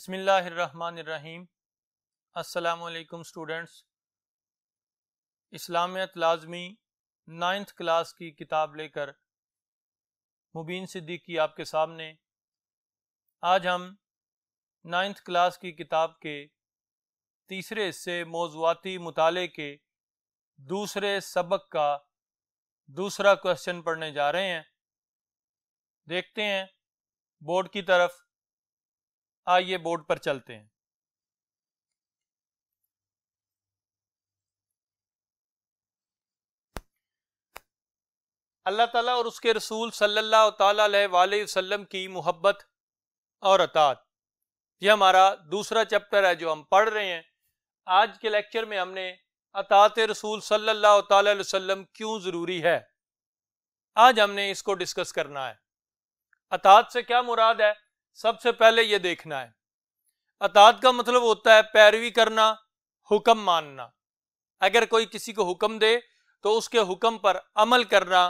बसमीम् अल्लाम स्टूडेंट्स इस्लामियत लाजमी ninth class की किताब लेकर मुबीन सिद्दीकी आपके सामने आज हम नाइन्थ क्लास की किताब के तीसरे हिस्से मौजूदी मुताले के दूसरे सबक का दूसरा क्वेश्चन पढ़ने जा रहे हैं देखते हैं बोर्ड की तरफ आइए बोर्ड पर चलते हैं अल्लाह ताला और उसके रसूल सल्लल्लाहु अलैहि वसल्लम की मोहब्बत और अतात यह हमारा दूसरा चैप्टर है जो हम पढ़ रहे हैं आज के लेक्चर में हमने अतात रसूल सल्लल्लाहु अलैहि वसल्लम क्यों ज़रूरी है आज हमने इसको डिस्कस करना है अतात से क्या मुराद है सबसे पहले ये देखना है अतात का मतलब होता है पैरवी करना हुक्म मानना अगर कोई किसी को हुक्म दे तो उसके हुक्म पर अमल करना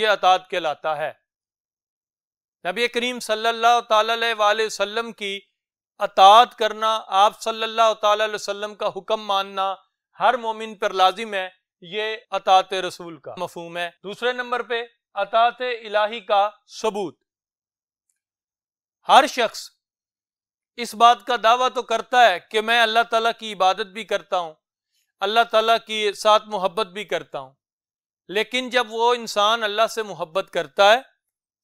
ये अतात कहलाता है नबी करीम सल्लल्लाहु अलैहि वसल्लम की अतात करना आप सल्लल्लाहु अलैहि वसल्लम का हुक्म मानना हर मोमिन पर लाजिम है ये अतात रसूल का मफहम है दूसरे नंबर पे अतात इलाही का सबूत हर शख्स इस बात का दावा तो करता है कि मैं अल्लाह ताला की इबादत भी करता हूँ अल्लाह ताला की साथ मोहब्बत भी करता हूँ लेकिन जब वो इंसान अल्लाह से मोहब्बत करता है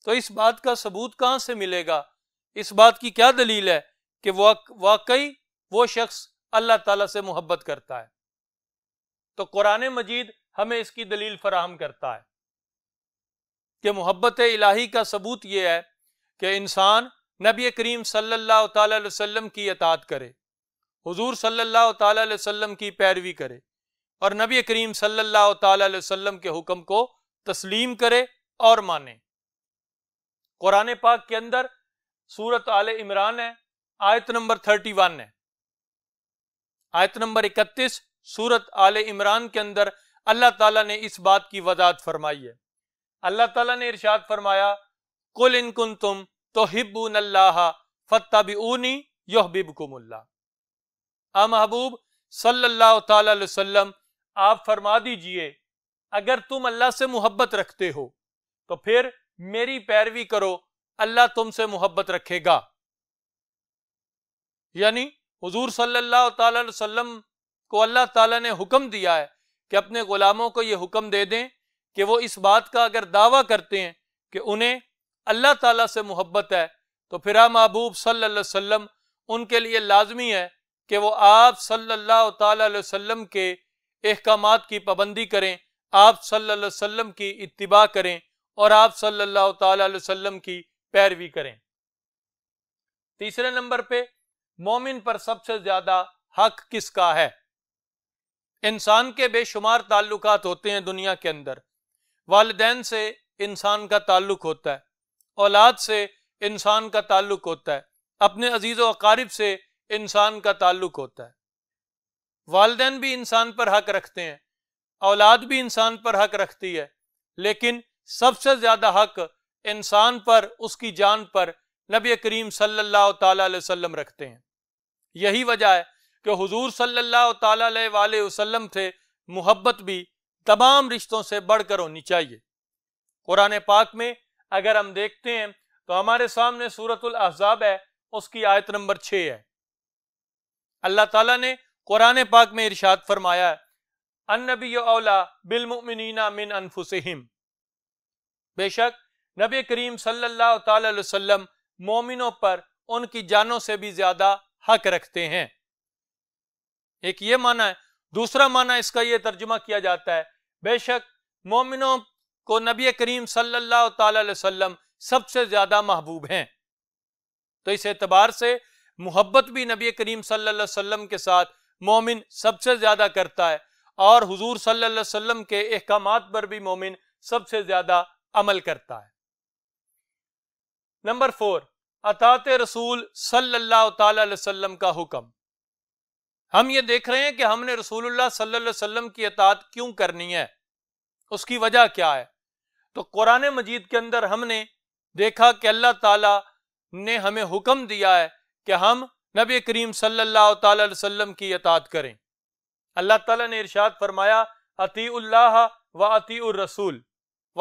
तो इस बात का सबूत कहाँ से मिलेगा इस बात की क्या दलील है कि वाकई वो शख्स अल्लाह ताला से मोहब्बत करता है तो कुरान मजीद हमें इसकी दलील फराहम करता है कि मोहब्बत इलाही का सबूत यह है कि इंसान नबी करीम सल्लल्लाहु अलैहि वसल्लम की अतात करे हुजूर सल्लल्लाहु अलैहि वसल्लम की पैरवी करे और नबी करीम सल्लल्लाहु अलैहि वसल्लम के हुक्म को तस्लीम करे और माने कुरान पाक के अंदर सूरत आल इमरान है आयत नंबर थर्टी वन है आयत नंबर इकतीस सूरत आल इमरान के अंदर अल्लाह ताला ने इस बात की वजाहत फरमाई है अल्लाह ताला ने इरशाद फरमाया कुल इनकुन तुम तो हिब्बून अल्लाह फ़तबूनी योहबिबकुमुल्ला आ महबूब सल्लाम आप फरमा दीजिए अगर तुम अल्लाह से मोहब्बत रखते हो तो फिर मेरी पैरवी करो अल्लाह तुमसे मोहब्बत रखेगा यानी हजूर सल्लल्लाहु ताला को अल्लाह तला ने हुक्म दिया है कि अपने ग़ुलामों को यह हुक्म दे दें कि वो इस बात का अगर दावा करते हैं कि उन्हें अल्लाह ताला से मोहब्बत है तो फिर महबूब सल्लम उनके लिए लाजमी है कि वो आप सल्लल्लाहु अलैहि वसल्लम के अहकाम की पाबंदी करें आप सल्लल्लाहु अलैहि वसल्लम की इतबा करें और आप सल्लल्लाहु अलैहि वसल्लम की पैरवी करें तीसरे नंबर पे मोमिन पर सबसे ज्यादा हक किसका है इंसान के बेशुमार ताल्लुकात होते हैं दुनिया के अंदर वालदेन से इंसान का ताल्लुक होता है औलाद से इंसान का ताल्लुक होता है अपने अजीज व अकारिब से इंसान का ताल्लुक होता है वालदेन भी इंसान पर हक रखते हैं औलाद भी इंसान पर हक रखती है लेकिन सबसे ज्यादा हक इंसान पर उसकी जान पर नबी करीम सल्लल्लाहु अलैहि वसल्लम रखते हैं यही वजह है कि हुजूर सल्लल्लाहु अलैहि वसल्लम से मोहब्बत भी तमाम रिश्तों से बढ़कर होनी चाहिए कुरान पाक में अगर हम देखते हैं तो हमारे सामने सूरतुल अहजाब है उसकी आयत नंबर छ है अल्लाह ताला ने कुरान पाक में इरशाद फरमाया अनबी अवला नबी मिन अनफुसहिम बेशक नबी करीम सल्लल्लाहु अलैहि वसल्लम मोमिनों पर उनकी जानों से भी ज्यादा हक रखते हैं एक ये माना है दूसरा माना इसका यह तर्जुमा किया जाता है बेशक मोमिनों को नबी करीम सल्लल्लाहु वसल्लम सबसे ज़्यादा महबूब हैं तो इस एतबार से मोहब्बत भी नबी करीम सल्लल्लाहु अलैहि वसल्लम के साथ मोमिन सबसे ज़्यादा करता है और हुजूर सल्लल्लाहु अलैहि वसल्लम के अहकाम पर भी मोमिन सबसे ज़्यादा अमल करता है नंबर फोर अतात रसूल सल्लल्लाहु अलैहि वसल्लम का हुक्म हम ये देख रहे हैं कि हमने रसूलुल्लाह सल्लल्लाहु अलैहि वसल्लम की अतात क्यों करनी है उसकी वजह क्या है तो कुरान मजीद के अंदर हमने देखा कि अल्लाह ताला ने हमें हुक्म दिया है कि हम नबी करीम सल्लल्लाहु अलैहि वसल्लम की अतात करें अल्लाह ताला ने इरशाद फरमाया अतील्लाह व अतीरसूल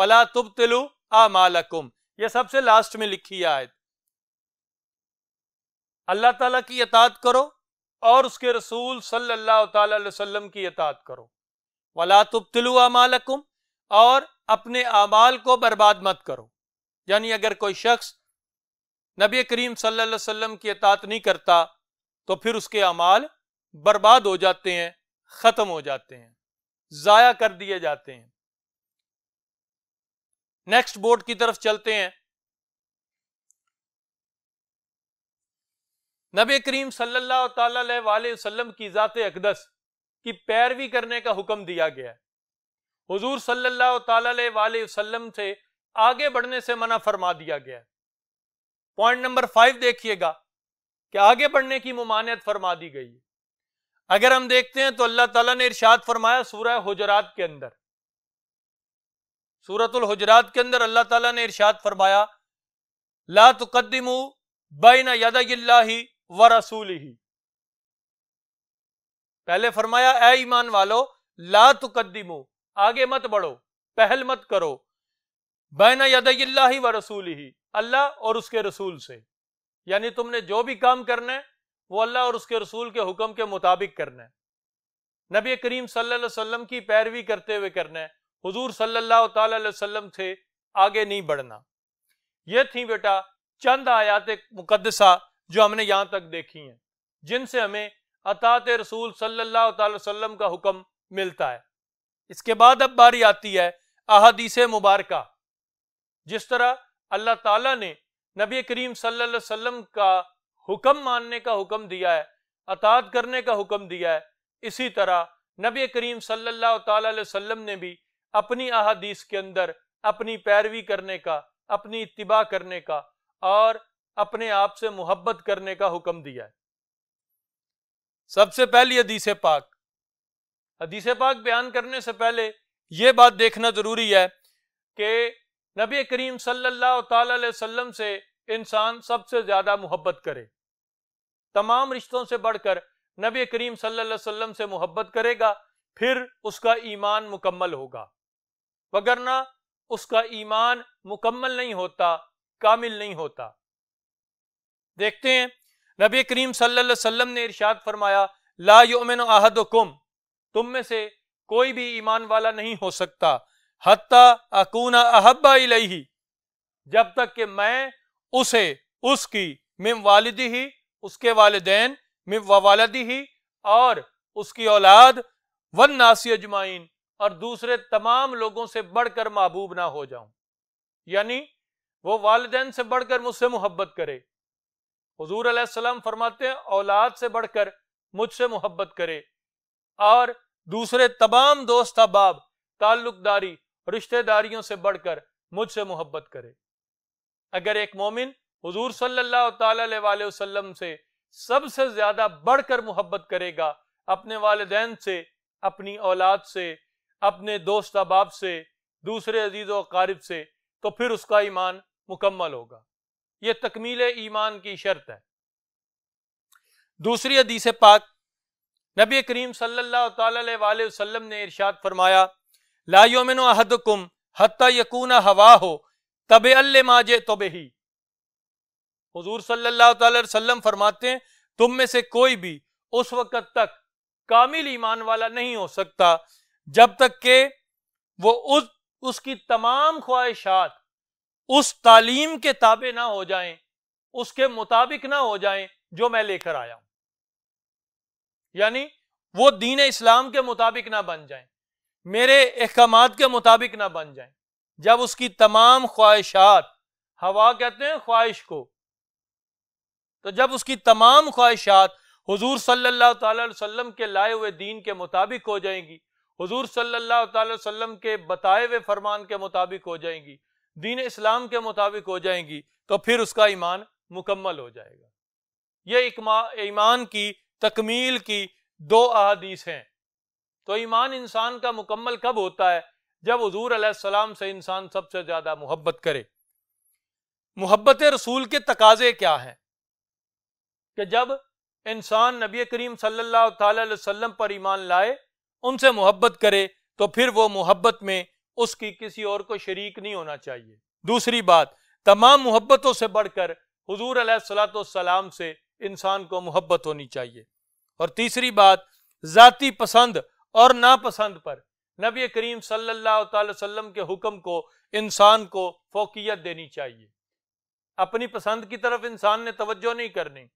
वला तुब तिलु आमालकुम यह सबसे लास्ट में लिखी आयत अल्लाह ताला की अतात करो और उसके रसूल सल्लल्लाहु अलैहि वसल्लम की अतात करो वला तुब तिलु आमालकुम और अपने अमाल को बर्बाद मत करो यानी अगर कोई शख्स नबी करीम सल्लल्लाहु अलैहि वसल्लम की अतात नहीं करता तो फिर उसके अमाल बर्बाद हो जाते हैं ख़त्म हो जाते हैं ज़ाया कर दिए जाते हैं नेक्स्ट बोर्ड की तरफ चलते हैं नबी करीम सल्लल्लाहु अलैहि वसल्लम की ज़ात अकदस की पैरवी करने का हुक्म दिया गया है हुजूर सल्लल्लाहु अलैहि वसल्लम से आगे बढ़ने से मना फरमा दिया गया पॉइंट नंबर फाइव देखिएगा कि आगे बढ़ने की ममानियत फरमा दी गई अगर हम देखते हैं तो अल्लाह ताला ने इरशाद फरमाया सूरह हुजरात के अंदर सूरतुल हुजरात के अंदर अल्लाह ताला ने इरशाद फरमाया ला तुकदमू बैन यदही व रसूल ही पहले फरमाया ऐ ईमान वालो ला तुकदमू आगे मत बढ़ो पहल मत करो बैन यदयल्ला ही व रसूल ही अल्लाह और उसके रसूल से यानी तुमने जो भी काम करना है वो अल्लाह और उसके रसूल के हुक्म के मुताबिक करना है नबी करीम सल्लल्लाहु अलैहि वसल्लम की पैरवी करते हुए करना है हुजूर सल्लल्लाहु अलैहि वसल्लम से आगे नहीं बढ़ना ये थी बेटा चंद आयात मुकदसा जो हमने यहाँ तक देखी हैं जिनसे हमें अतात रसूल सल्लल्लाहु अलैहि वसल्लम का हुक्म मिलता है इसके बाद अब बारी आती है अहादीस मुबारक जिस तरह अल्लाह ताला ने नबी करीम सल्लल्लाहु अलैहि वसल्लम का हुक्म मानने का हुक्म दिया है अतात करने का हुक्म दिया है इसी तरह नबी करीम सल्लल्लाहु अलैहि वसल्लम ने भी अपनी अहादीस के अंदर अपनी पैरवी करने का अपनी इतबा करने का और अपने आप से मुहबत करने का हुक्म दिया है सबसे पहली हदीस पाक हदीस पाक बयान करने से पहले ये बात देखना ज़रूरी है कि नबी करीम सल्लल्लाहु अलैहि वसल्लम से इंसान सबसे ज़्यादा मोहब्बत करे तमाम रिश्तों से बढ़कर नबी करीम सल्लल्लाहु अलैहि वसल्लम से मोहब्बत करेगा फिर उसका ईमान मुकम्मल होगा वगरना उसका ईमान मुकम्मल नहीं होता कामिल नहीं होता देखते हैं नबी करीम सल्लल्लाहु अलैहि वसल्लम ने इरशाद फरमाया ला योमिन आहद कुम तुम में से कोई भी ईमान वाला नहीं हो सकता हत्ता अकूना अहब्बा इलही जब तक कि मैं उसे उसकी मिम वालदी ही उसके वालदेन मिम वालदी ही और उसकी औलाद वन नासी अजमाइन और दूसरे तमाम लोगों से बढ़कर महबूब ना हो जाऊं यानी वो वालदेन से बढ़कर मुझसे मुहब्बत करे हजूर आसलम फरमाते हैं औलाद से बढ़कर मुझसे मुहब्बत करे और दूसरे तमाम दोस्त अहबाब ताल्लुकदारी रिश्तेदारियों से बढ़कर मुझसे मोहब्बत करे अगर एक मोमिन हजूर सल्लल्लाहु अलैहि वसल्लम से सबसे ज्यादा बढ़कर मोहब्बत करेगा अपने वालदेन से अपनी औलाद से अपने दोस्त अहबाब से दूसरे अजीज वारब से तो फिर उसका ईमान मुकम्मल होगा यह तकमील ईमान की शर्त है दूसरी अदीस पाक नबी करीम सल्लाम ने इर्शाद फरमाया लायोमिन अहदकुम हत्ता यकून हवा हो तब माजे तो ही हजूर सल्लाम फरमाते हैं तुम में से कोई भी उस वक़्त तक कामिल ईमान वाला नहीं हो सकता जब तक के वो उस उसकी तमाम ख्वाहिशात उस तालीम के ताबे ना हो जाएं उसके मुताबिक ना हो जाएं जो मैं लेकर आया हूं यानी वो दीन इस्लाम के मुताबिक ना बन जाए मेरे अहकाम के मुताबिक ना बन जाए जब उसकी तमाम ख्वाहिशात हवा कहते हैं ख्वाहिश को तो जब उसकी तमाम ख्वाहिशात हुजूर सल्लल्लाहु अलैहि वसल्लम के लाए हुए दीन के मुताबिक हो जाएंगी हुजूर सल्लल्लाहु अलैहि वसल्लम के बताए हुए फरमान के मुताबिक हो जाएंगी दीन इस्लाम के मुताबिक हो जाएंगी तो फिर उसका ईमान मुकम्मल हो जाएगा यह ईमान की तकमील की दो अदीस हैं तो ईमान इंसान का मुकम्मल कब होता है जब हजूर अलैहिस्सलाम से इंसान सबसे ज़्यादा मोहब्बत करे मोहब्बत रसूल के तकाजे क्या हैं कि जब इंसान नबी करीम सल्लल्लाहु अलैहि वसल्लम पर ईमान लाए उनसे मोहब्बत करे तो फिर वो मोहब्बत में उसकी किसी और को शरीक नहीं होना चाहिए दूसरी बात तमाम मोहब्बतों से बढ़कर हजूर सलाम से इंसान को मोहब्बत होनी चाहिए और तीसरी बात जाति पसंद और नापसंद पर नबी करीम सल्लल्लाहु अलैहि वसल्लम के हुक्म को इंसान को फोकियत देनी चाहिए अपनी पसंद की तरफ इंसान ने तवज्जो नहीं करनी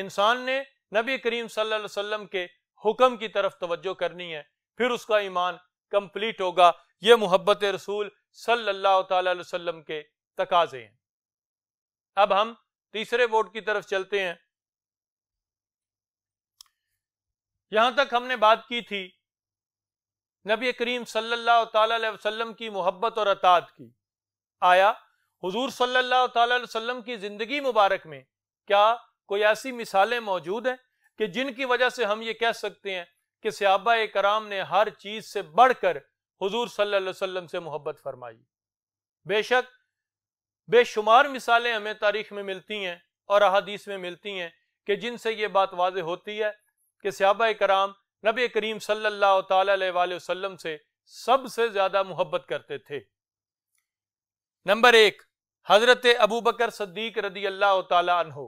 इंसान ने नबी करीम सल्लल्लाहु अलैहि वसल्लम के हुक्म की तरफ तवज्जो करनी है फिर उसका ईमान कंप्लीट होगा ये मोहब्बत रसूल सल्लल्लाहु अलैहि वसल्लम के तकाजे हैं अब हम तीसरे वोट की तरफ चलते हैं यहां तक हमने बात की थी नबी करीम सल्लल्लाहु अलैहि वसल्लम की मोहब्बत और अतात की आया हुजूर सल्लल्लाहु अलैहि वसल्लम की ज़िंदगी मुबारक में क्या कोई ऐसी मिसालें मौजूद हैं कि जिनकी वजह से हम ये कह सकते हैं कि सहाबा कराम ने हर चीज़ से बढ़कर हुजूर सल्लल्लाहु अलैहि वसल्लम से मोहब्बत फरमाई बेशक बेशुमार मिसालें हमें तारीख में मिलती हैं और अहादीस में मिलती हैं कि जिनसे ये बात वाज होती है कि सहाबा कराम नबी करीम सल्लल्लाहु अलैहि वसल्लम से सबसे ज़्यादा मोहब्बत करते थे नंबर एक हज़रत अबू बकर सद्दीक रदी अल्लाह तहो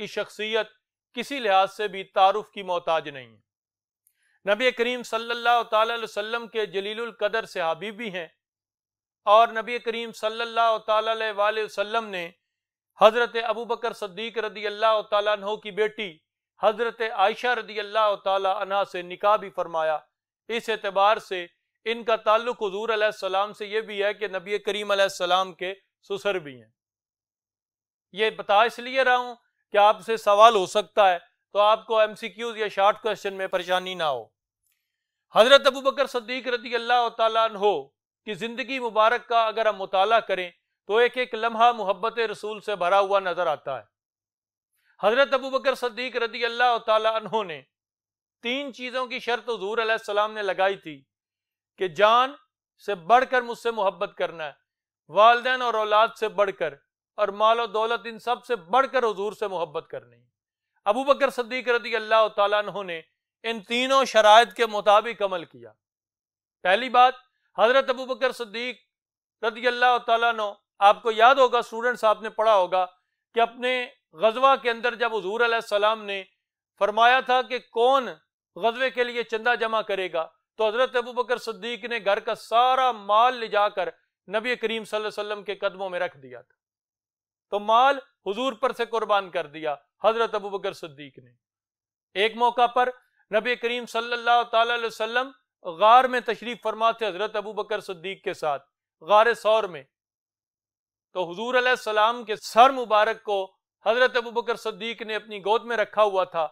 की शख्सियत किसी लिहाज से भी तारुफ की मोहताज नहीं है नबी करीम सल्लल्लाहु अलैहि वसल्लम के जलील कदर सहाबी भी हैं और नबी करीम सल्लल्लाहु अलैहि वसल्लम ने हज़रत अबू बकर सद्दीक रदी अल्लाह तहो की बेटी हज़रत आयशा रदी अल्लाह तह से निका भी फरमाया इस एतबार से इनका ताल्लुक हजूर आलाम से यह भी है कि नबी करीम सलाम के सुसर भी हैं ये बता इसलिए रहा हूँ कि आपसे सवाल हो सकता है तो आपको एम सी क्यूज या शार्ट क्वेश्चन में परेशानी ना हो हज़रत अबू बकर सद्दीक रदी अल्लाह तहो की ज़िंदगी मुबारक का अगर हम मुताल करें तो एक एक लम्हा मोहब्बत रसूल से भरा हुआ नज़र आता है हजरत अबू बकर सद्दीक रदी अल्लाह तहों ने तीन चीज़ों की शर्त हजूर अलैहिस्सलाम ने लगाई थी कि जान से बढ़कर मुझसे मोहब्बत करना है वालदे और औलाद से बढ़कर और मालो दौलत इन सब से बढ़कर हजूर से मोहब्बत करनी अबू बकर सद्दीक रदी अल्लाह तहों ने इन तीनों शराय के मुताबिक अमल किया पहली बात हजरत अबू बकर सद्दीक रदी अल्लाह तहों आपको याद होगा स्टूडेंट्स आपने पढ़ा होगा कि अपने गजवा के अंदर जब हजूर आसमाम ने फरमाया था कि कौन गजबे के लिए चंदा जमा करेगा तो हजरत अबू बकर सद्दीक ने घर का सारा माल ले जाकर नबी करीम सल्लम के कदमों में रख दिया था तो माल हजूर पर से कुर्बान कर दिया हजरत अबू बकर सद्दीक ने एक मौका पर नबी करीम सल्लाम गार में तशरीफ फरमा थे हजरत अबू बकर सद्दीक के साथ गार सौर में तो हजूर सलाम के सर मुबारक को हजरत अबू बकर सद्दीक ने अपनी गोद में रखा हुआ था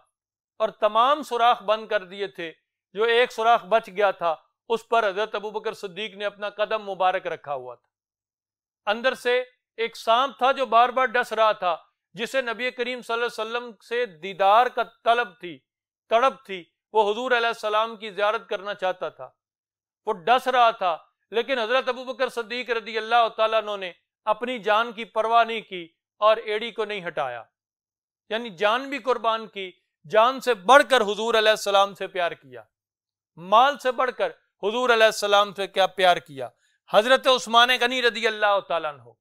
और तमाम सुराख बंद कर दिए थे जो एक सुराख बच गया था उस पर हजरत अबू बकर सद्दीक ने अपना कदम मुबारक रखा हुआ था अंदर से एक सांप था जो बार बार डस रहा था जिसे नबी करीम सल्लम से दीदार का तलब थी तड़प थी वो हजूर सलाम की ज्यारत करना चाहता था वो डस रहा था लेकिन हजरत अबू बकर सद्दीक रदी अल्लाह तला ने अपनी जान की परवाह नहीं की और एड़ी को नहीं हटाया यानी जान भी कुर्बान की जान से बढ़कर हुजूर सलाम से प्यार किया माल से बढ़कर हुजूर सलाम से क्या प्यार किया हजरत उस्मान गनी रदी अल्लाह तु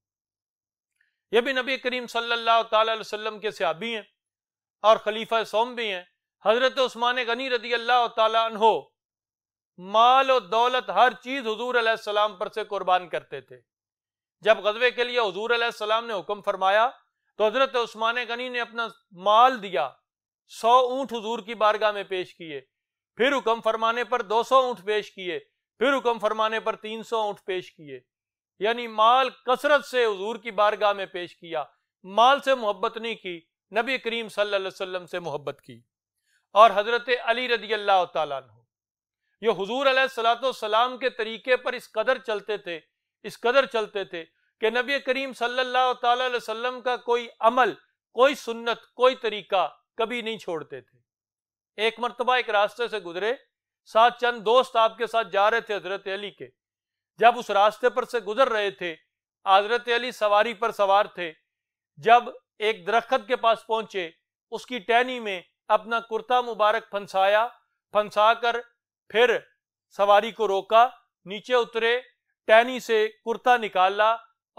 ये भी नबी करीम सल्लल्लाहु अलैहि वसल्लम के सहाबी हैं और खलीफा सोम भी हैं हजरत उस्मान गनी रदी अल्लाह तु माल और दौलत हर चीज़ हजूर सलाम पर से कुर्बान करते थे जब गजबे के लिए हजूर आसमाम ने हुक्म फरमाया तो हजरत उस्मान गनी ने अपना माल दिया सौ ऊँट हजूर की बारगाह में पेश किए फिर हुक्म फरमाने पर दो सौ ऊँट पेश किए फिर हुक्म फरमाने पर तीन सौ ऊँट पेश किए यानी माल कसरत से हजूर की बारगाह में पेश किया माल से मोहब्बत नहीं की नबी करीम सल्लम से मोहब्बत की और हज़रत अली रदी अल्लाह तु ये हजूर सलाम के तरीके पर इस कदर चलते थे इस कदर चलते थे कि नबी करीम सल्लल्लाहु अलैहि वसल्लम का कोई अमल कोई सुन्नत कोई तरीका कभी नहीं छोड़ते थे एक मरतबा एक रास्ते से गुजरे साथ चंद दोस्त आपके साथ जा रहे थे हजरत अली के जब उस रास्ते पर से गुजर रहे थे हजरत अली सवारी पर सवार थे जब एक दरख्त के पास पहुंचे उसकी टहनी में अपना कुर्ता मुबारक फंसाया फंसा कर फिर सवारी को रोका नीचे उतरे टहनी से कुर्ता निकाला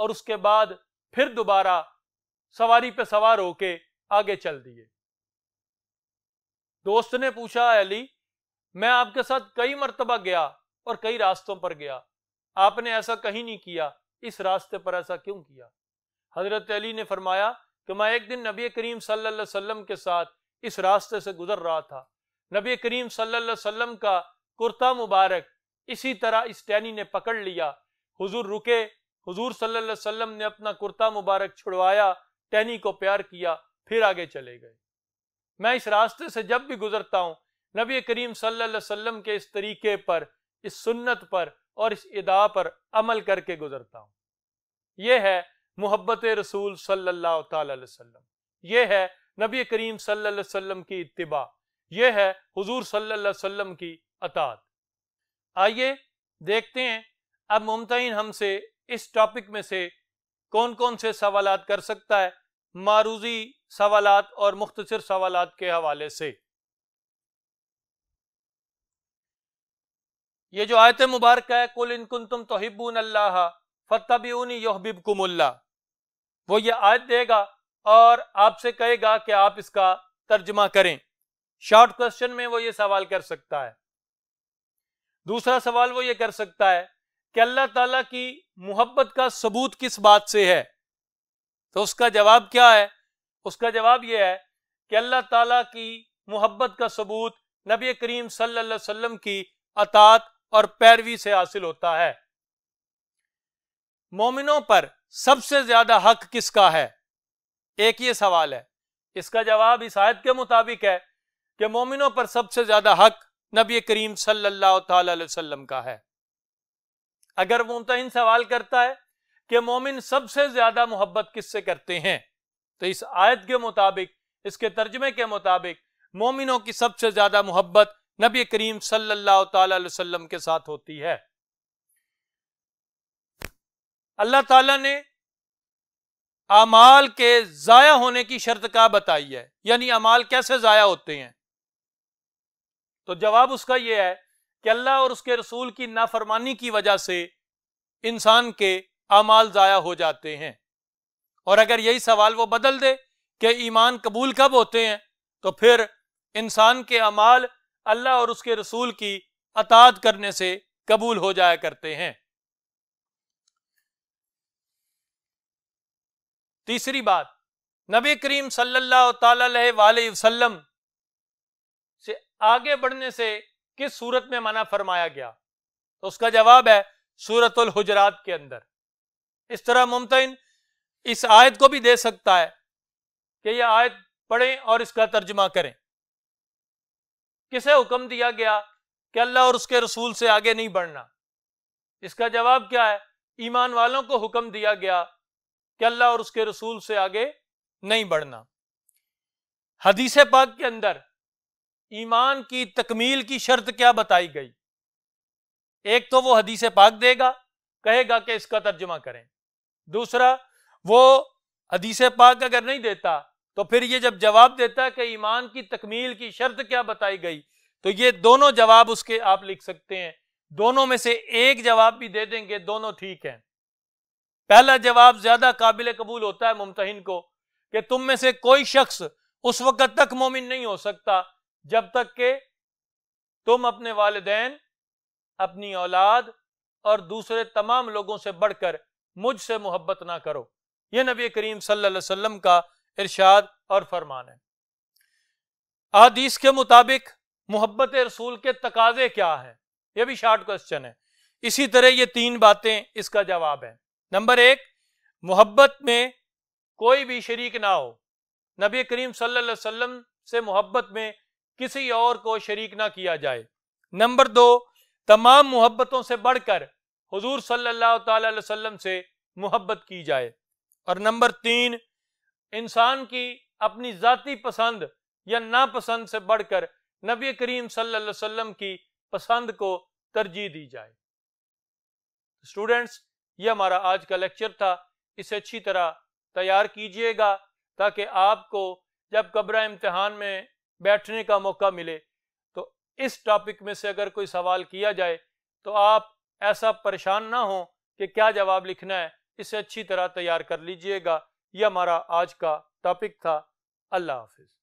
और उसके बाद फिर दोबारा सवारी पे सवार होके आगे चल दिए दोस्त ने पूछा अली मैं आपके साथ कई मरतबा गया और कई रास्तों पर गया आपने ऐसा कहीं नहीं किया इस रास्ते पर ऐसा क्यों किया हजरत अली ने फरमाया कि मैं एक दिन नबी करीम सल्लल्लाहु के साथ इस रास्ते से गुजर रहा था नबी करीम सल्लल्लाहु का कुर्ता मुबारक इसी तरह इस टैनी ने पकड़ लिया हुजूर रुके हुजूर सल्लल्लाहु अलैहि वसल्लम ने अपना कुर्ता मुबारक छुड़वाया टैनी को प्यार किया फिर आगे चले गए मैं इस रास्ते से जब भी गुजरता हूँ नबी करीम सल्लल्लाहु अलैहि वसल्लम के इस तरीके पर इस सुन्नत पर और इस इदा पर अमल करके गुजरता हूँ यह है मोहब्बत रसूल सल्लल्लाहु अलैहि वसल्लम यह है नबी करीम सल्लल्लाहु अलैहि वसल्लम की इत्तिबा यह है हुजूर सल्लल्लाहु अलैहि वसल्लम की अतात आइए देखते हैं अब मुमतिन हमसे इस टॉपिक में से कौन कौन से सवाल कर सकता है मारूजी सवाल और मुख्तर सवाल के हवाले से ये जो आयत मुबारक है कुल इनकुन तुम तोहिबून अल्लाह फतबी योहबिब कुमुल्ला वो ये आयत देगा और आपसे कहेगा कि आप इसका तर्जमा करें शॉर्ट क्वेश्चन में वो ये सवाल कर सकता है दूसरा सवाल वो ये कर सकता है कि अल्लाह ताला की मोहब्बत का सबूत किस बात से है तो उसका जवाब क्या है उसका जवाब यह है कि अल्लाह ताला की मोहब्बत का सबूत नबी करीम सल्लल्लाहु अलैहि वसल्लम की अतात और पैरवी से हासिल होता है मोमिनों पर सबसे ज्यादा हक किसका है एक ये सवाल है इसका जवाब इस आयत के मुताबिक है कि मोमिनों पर सबसे ज्यादा हक नबी करीम सल्लल्लाहु अलैहि वसल्लम का है अगर मुमतिन सवाल करता है कि मोमिन सबसे ज्यादा मोहब्बत किससे करते हैं तो इस आयत के मुताबिक इसके तर्जमे के मुताबिक मोमिनों की सबसे ज्यादा मोहब्बत नबी करीम सल्लल्लाहु अलैहि वसल्लम के साथ होती है अल्लाह ताला ने अमाल के ज़ाया होने की शर्त का बताई है यानी अमाल कैसे ज़ाया होते हैं तो जवाब उसका यह है कि अल्लाह और उसके रसूल की नाफरमानी की वजह से इंसान के अमाल ज़ाया हो जाते हैं और अगर यही सवाल वो बदल दे कि ईमान कबूल कब होते हैं तो फिर इंसान के अमाल अल्लाह और उसके रसूल की अताद करने से कबूल हो जाया करते हैं तीसरी बात नबी करीम सल्लल्लाहु अलैहि वसल्लम से आगे बढ़ने से किस सूरत में मना फरमाया गया तो उसका जवाब है सूरतुल हजरात के अंदर इस तरह मुमतिन इस आयत को भी दे सकता है कि यह आयत पढ़ें और इसका तर्जमा करें किसे हुक्म दिया गया कि अल्लाह और उसके रसूल से आगे नहीं बढ़ना इसका जवाब क्या है ईमान वालों को हुक्म दिया गया कि अल्लाह और उसके रसूल से आगे नहीं बढ़ना हदीसे पाक के अंदर ईमान की तकमील की शर्त क्या बताई गई एक तो वो हदीस पाक देगा कहेगा कि इसका तर्जमा करें दूसरा वो हदीस पाक अगर नहीं देता तो फिर ये जब जवाब देता है कि ईमान की तकमील की शर्त क्या बताई गई तो ये दोनों जवाब उसके आप लिख सकते हैं दोनों में से एक जवाब भी दे देंगे दोनों ठीक हैं पहला जवाब ज्यादा काबिल कबूल होता है मुमतहिन को कि तुम में से कोई शख्स उस वक्त तक मोमिन नहीं हो सकता जब तक के तुम अपने वालदेन अपनी औलाद और दूसरे तमाम लोगों से बढ़कर मुझसे मोहब्बत ना करो यह नबी करीम सल्लम का इरशाद और फरमान है आदीस के मुताबिक मोहब्बत रसूल के तकाजे क्या हैं यह भी शार्ट क्वेश्चन है इसी तरह ये तीन बातें इसका जवाब है नंबर एक मोहब्बत में कोई भी शरीक ना हो नबी करीम सल्लल्लाहु अलैहि वसल्लम से मोहब्बत में किसी और को शरीक ना किया जाए नंबर दो तमाम मोहब्बतों से बढ़कर हजूर सल्ला तसम से मोहब्बत की जाए और नंबर तीन इंसान की अपनी जाति पसंद या नापसंद से बढ़कर नबी करीम सल्लल्लाहु अलैहि वसल्लम की पसंद को तरजीह दी जाए स्टूडेंट्स ये हमारा आज का लेक्चर था इसे अच्छी तरह तैयार कीजिएगा ताकि आपको जब कब्र इम्तहान में बैठने का मौका मिले तो इस टॉपिक में से अगर कोई सवाल किया जाए तो आप ऐसा परेशान ना हो कि क्या जवाब लिखना है इसे अच्छी तरह तैयार कर लीजिएगा यह हमारा आज का टॉपिक था अल्लाह हाफिज़